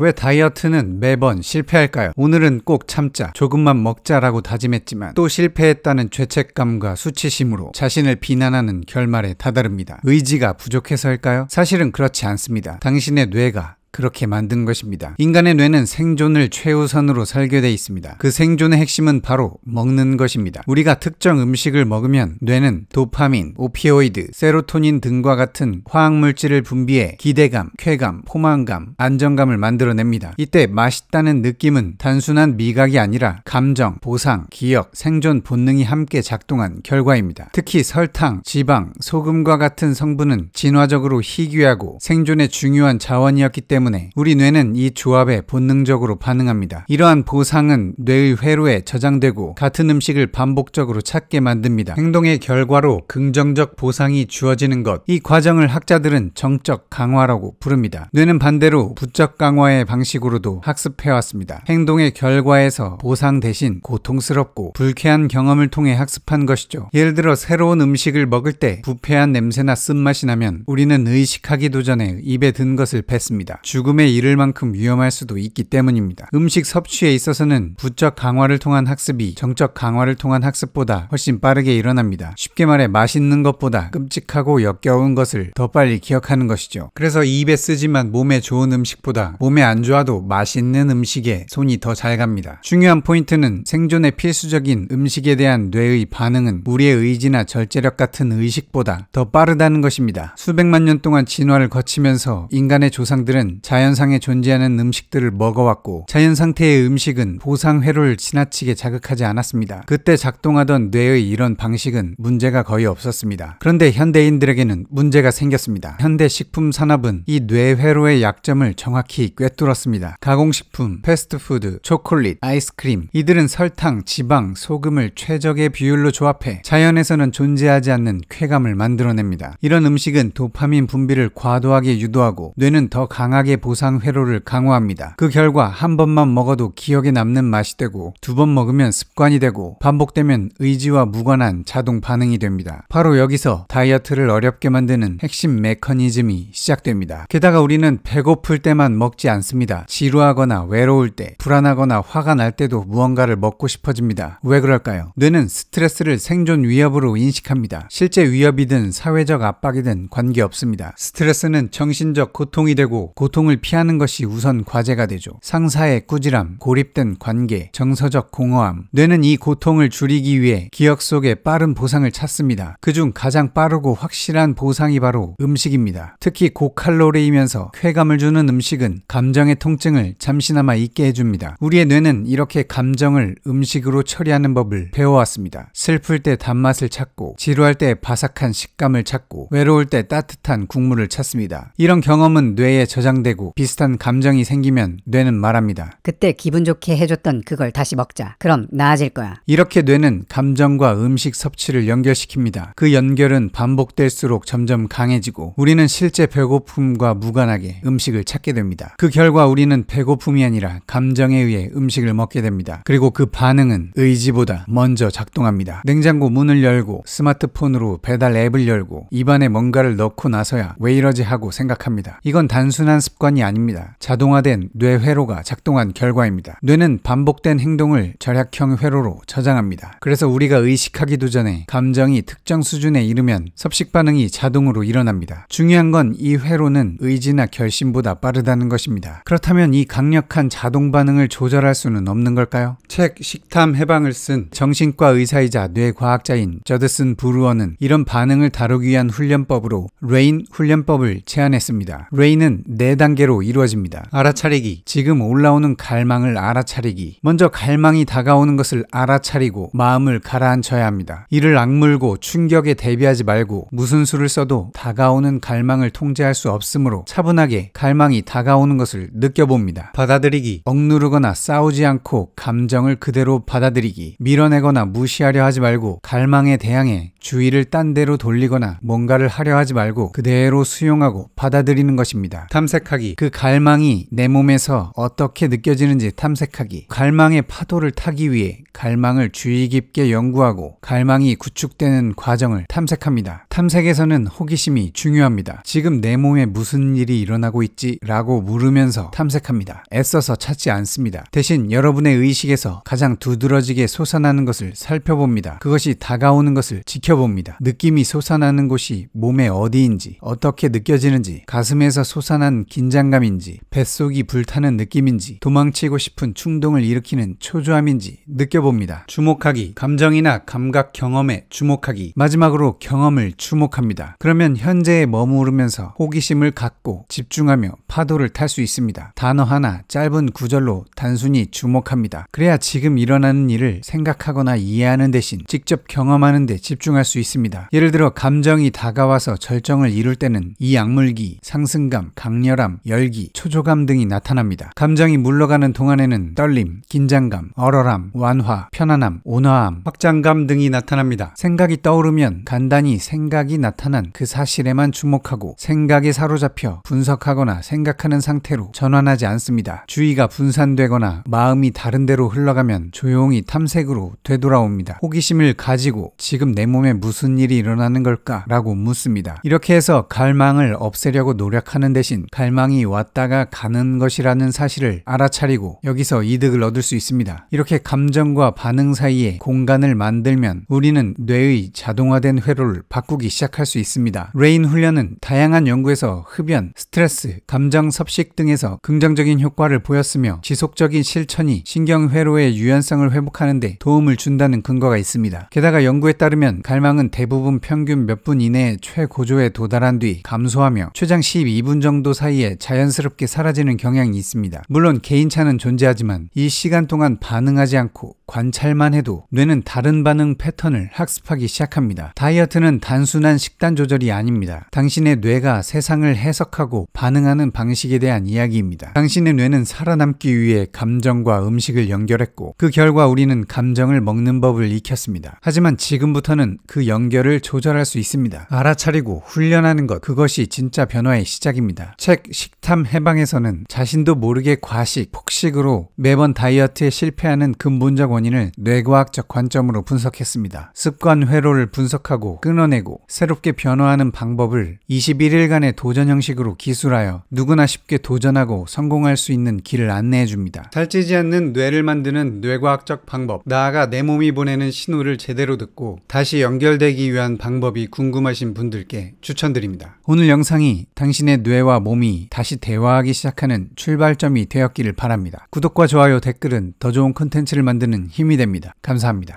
왜 다이어트는 매번 실패할까요? 오늘은 꼭 참자, 조금만 먹자라고 다짐했지만 또 실패했다는 죄책감과 수치심으로 자신을 비난하는 결말에 다다릅니다. 의지가 부족해서일까요? 사실은 그렇지 않습니다. 당신의 뇌가 그렇게 만든 것입니다. 인간의 뇌는 생존을 최우선으로 설계되어 있습니다. 그 생존의 핵심은 바로 먹는 것입니다. 우리가 특정 음식을 먹으면 뇌는 도파민, 오피오이드, 세로토닌 등과 같은 화학물질을 분비해 기대감, 쾌감, 포만감, 안정감을 만들어냅니다. 이때 맛있다는 느낌은 단순한 미각이 아니라 감정, 보상, 기억, 생존 본능이 함께 작동한 결과입니다. 특히 설탕, 지방, 소금과 같은 성분은 진화적으로 희귀하고 생존에 중요한 자원이었기 때문에 때문에 우리 뇌는 이 조합에 본능적으로 반응합니다. 이러한 보상은 뇌의 회로에 저장되고 같은 음식을 반복적으로 찾게 만듭니다. 행동의 결과로 긍정적 보상이 주어지는 것, 이 과정을 학자들은 정적 강화라고 부릅니다. 뇌는 반대로 부적 강화의 방식으로도 학습해왔습니다. 행동의 결과에서 보상 대신 고통스럽고 불쾌한 경험을 통해 학습한 것이죠. 예를 들어 새로운 음식을 먹을 때 부패한 냄새나 쓴맛이 나면 우리는 의식하기도 전에 입에 든 것을 뱉습니다. 죽음에 이를 만큼 위험할 수도 있기 때문입니다. 음식 섭취에 있어서는 부적 강화를 통한 학습이 정적 강화를 통한 학습보다 훨씬 빠르게 일어납니다. 쉽게 말해 맛있는 것보다 끔찍하고 역겨운 것을 더 빨리 기억하는 것이죠. 그래서 입에 쓰지만 몸에 좋은 음식보다 몸에 안 좋아도 맛있는 음식에 손이 더 잘 갑니다. 중요한 포인트는 생존에 필수적인 음식에 대한 뇌의 반응은 우리의 의지나 절제력 같은 의식보다 더 빠르다는 것입니다. 수백만 년 동안 진화를 거치면서 인간의 조상들은 자연상에 존재하는 음식들을 먹어왔고 자연 상태의 음식은 보상 회로를 지나치게 자극하지 않았습니다. 그때 작동하던 뇌의 이런 방식은 문제가 거의 없었습니다. 그런데 현대인들에게는 문제가 생겼습니다. 현대 식품 산업은 이 뇌 회로의 약점을 정확히 꿰뚫었습니다. 가공식품, 패스트푸드, 초콜릿, 아이스크림 이들은 설탕, 지방, 소금을 최적의 비율로 조합해 자연에서는 존재하지 않는 쾌감을 만들어냅니다. 이런 음식은 도파민 분비를 과도하게 유도하고 뇌는 더 강하게 식약 보상 회로를 강화합니다. 그 결과 한 번만 먹어도 기억에 남는 맛이 되고 두 번 먹으면 습관이 되고 반복되면 의지와 무관한 자동 반응이 됩니다. 바로 여기서 다이어트를 어렵게 만드는 핵심 메커니즘이 시작됩니다. 게다가 우리는 배고플 때만 먹지 않습니다. 지루하거나 외로울 때, 불안하거나 화가 날 때도 무언가를 먹고 싶어집니다. 왜 그럴까요? 뇌는 스트레스를 생존 위협으로 인식합니다. 실제 위협이든 사회적 압박이든 관계없습니다. 스트레스는 정신적 고통이 되고 고통 고통을 피하는 것이 우선 과제가 되죠. 상사의 꾸지람, 고립된 관계, 정서적 공허함. 뇌는 이 고통을 줄이기 위해 기억 속에 빠른 보상을 찾습니다. 그중 가장 빠르고 확실한 보상이 바로 음식입니다. 특히 고칼로리이면서 쾌감을 주는 음식은 감정의 통증을 잠시나마 잊게 해줍니다. 우리의 뇌는 이렇게 감정을 음식으로 처리하는 법을 배워왔습니다. 슬플 때 단맛을 찾고, 지루할 때 바삭한 식감을 찾고, 외로울 때 따뜻한 국물을 찾습니다. 이런 경험은 뇌에 저장된 되고 비슷한 감정이 생기면 뇌는 말합니다. 그때 기분 좋게 해줬던 그걸 다시 먹자. 그럼 나아질 거야. 이렇게 뇌는 감정과 음식 섭취를 연결시킵니다. 그 연결은 반복될수록 점점 강해지고 우리는 실제 배고픔과 무관하게 음식을 찾게 됩니다. 그 결과 우리는 배고픔이 아니라 감정에 의해 음식을 먹게 됩니다. 그리고 그 반응은 의지보다 먼저 작동합니다. 냉장고 문을 열고 스마트폰으로 배달 앱을 열고 입안에 뭔가를 넣고 나서야 왜 이러지 하고 생각합니다. 이건 단순한 습관 습관이 아닙니다. 자동화된 뇌회로가 작동한 결과입니다. 뇌는 반복된 행동을 절약형 회로로 저장합니다. 그래서 우리가 의식하기도 전에 감정이 특정 수준에 이르면 섭식 반응이 자동으로 일어납니다. 중요한 건 이 회로는 의지나 결심보다 빠르다는 것입니다. 그렇다면 이 강력한 자동 반응을 조절할 수는 없는 걸까요? 책 식탐 해방을 쓴 정신과 의사이자 뇌과학자인 저드슨 브루어는 이런 반응을 다루기 위한 훈련법으로 레인 훈련법을 제안했습니다. 레인은 4단 단계로 이루어집니다. 알아차리기. 지금 올라오는 갈망을 알아차리기. 먼저 갈망이 다가오는 것을 알아차리고 마음을 가라앉혀야 합니다. 이를 악물고 충격에 대비하지 말고 무슨 수를 써도 다가오는 갈망을 통제할 수 없으므로 차분하게 갈망이 다가오는 것을 느껴봅니다. 받아들이기. 억누르거나 싸우지 않고 감정을 그대로 받아들이기. 밀어내거나 무시하려 하지 말고 갈망에 대항해 주의를 딴 데로 돌리거나 뭔가를 하려 하지 말고 그대로 수용하고 받아들이는 것입니다. 탐색하기. 그 갈망이 내 몸에서 어떻게 느껴지는지 탐색하기. 갈망의 파도를 타기 위해 갈망을 주의 깊게 연구하고 갈망이 구축되는 과정을 탐색합니다. 탐색에서는 호기심이 중요합니다. 지금 내 몸에 무슨 일이 일어나고 있지? 라고 물으면서 탐색합니다. 애써서 찾지 않습니다. 대신 여러분의 의식에서 가장 두드러지게 솟아나는 것을 살펴봅니다. 그것이 다가오는 것을 지켜 지켜봅니다. 느낌이 솟아나는 곳이 몸의 어디인지, 어떻게 느껴지는지, 가슴에서 솟아난 긴장감인지, 뱃속이 불타는 느낌인지, 도망치고 싶은 충동을 일으키는 초조함인지 느껴봅니다. 주목하기, 감정이나 감각 경험에 주목하기, 마지막으로 경험을 주목합니다. 그러면 현재에 머무르면서 호기심을 갖고 집중하며 파도를 탈 수 있습니다. 단어 하나, 짧은 구절로 단순히 주목합니다. 그래야 지금 일어나는 일을 생각하거나 이해하는 대신 직접 경험하는 데 집중합니다. 작용할 수 있습니다. 예를 들어 감정이 다가와서 절정을 이룰 때는 이악물기 상승감, 강렬함, 열기, 초조감 등이 나타납니다. 감정이 물러가는 동안에는 떨림, 긴장감, 얼얼함, 완화, 편안함, 온화함, 확장감 등이 나타납니다. 생각이 떠오르면 간단히 생각이 나타난 그 사실에만 주목하고 생각에 사로잡혀 분석하거나 생각하는 상태로 전환하지 않습니다. 주의가 분산되거나 마음이 다른 데로 흘러가면 조용히 탐색으로 되돌아옵니다. 호기심을 가지고 지금 내 몸에 다음에 무슨 일이 일어나는 걸까? 라고 묻습니다. 이렇게 해서 갈망을 없애려고 노력하는 대신 갈망이 왔다가 가는 것이라는 사실을 알아차리고 여기서 이득을 얻을 수 있습니다. 이렇게 감정과 반응 사이에 공간을 만들면 우리는 뇌의 자동화된 회로를 바꾸기 시작할 수 있습니다. 레인 훈련은 다양한 연구에서 흡연, 스트레스, 감정 섭식 등에서 긍정적인 효과를 보였으며 지속적인 실천이 신경회로의 유연성을 회복하는 데 도움을 준다는 근거가 있습니다. 게다가 연구에 따르면 갈 사망은 대부분 평균 몇 분 이내에 최고조에 도달한 뒤 감소하며 최장 12분 정도 사이에 자연스럽게 사라지는 경향이 있습니다. 물론 개인차는 존재하지만 이 시간 동안 반응하지 않고 관찰만 해도 뇌는 다른 반응 패턴을 학습하기 시작합니다. 다이어트는 단순한 식단 조절이 아닙니다. 당신의 뇌가 세상을 해석하고 반응하는 방식에 대한 이야기입니다. 당신의 뇌는 살아남기 위해 감정과 음식을 연결했고 그 결과 우리는 감정을 먹는 법을 익혔습니다. 하지만 지금부터는 그 연결을 조절할 수 있습니다. 알아차리고 훈련하는 것, 그것이 진짜 변화의 시작입니다. 책 식탐 해방에서는 자신도 모르게 과식, 폭식으로 매번 다이어트에 실패하는 근본적 그 원인을 뇌과학적 관점으로 분석했습니다. 습관 회로를 분석하고 끊어내고 새롭게 변화하는 방법을 21일간의 도전 형식으로 기술하여 누구나 쉽게 도전하고 성공할 수 있는 길을 안내해 줍니다. 살찌지 않는 뇌를 만드는 뇌과학적 방법, 나아가 내 몸이 보내는 신호를 제대로 듣고 다시 연 연결되기 위한 방법이 궁금하신 분들께 추천드립니다. 오늘 영상이 당신의 뇌와 몸이 다시 대화하기 시작하는 출발점이 되었기를 바랍니다. 구독과 좋아요, 댓글은 더 좋은 콘텐츠를 만드는 힘이 됩니다. 감사합니다.